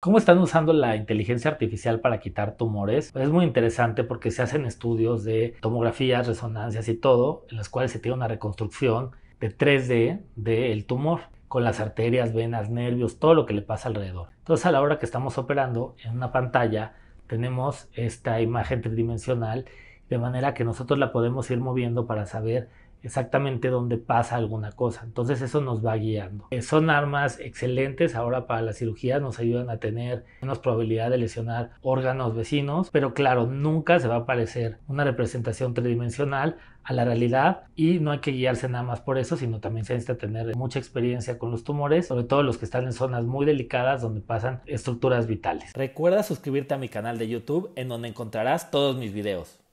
¿Cómo están usando la inteligencia artificial para quitar tumores? Pues es muy interesante porque se hacen estudios de tomografías, resonancias y todo, en los cuales se tiene una reconstrucción de 3D del tumor, con las arterias, venas, nervios, todo lo que le pasa alrededor. Entonces a la hora que estamos operando en una pantalla, tenemos esta imagen tridimensional de manera que nosotros la podemos ir moviendo para saber exactamente dónde pasa alguna cosa. Entonces eso nos va guiando. Eh, son armas excelentes ahora para la cirugía, nos ayudan a tener menos probabilidad de lesionar órganos vecinos, pero claro, nunca se va a parecer una representación tridimensional a la realidad y no hay que guiarse nada más por eso, sino también se necesita tener mucha experiencia con los tumores, sobre todo los que están en zonas muy delicadas donde pasan estructuras vitales. Recuerda suscribirte a mi canal de YouTube en donde encontrarás todos mis videos.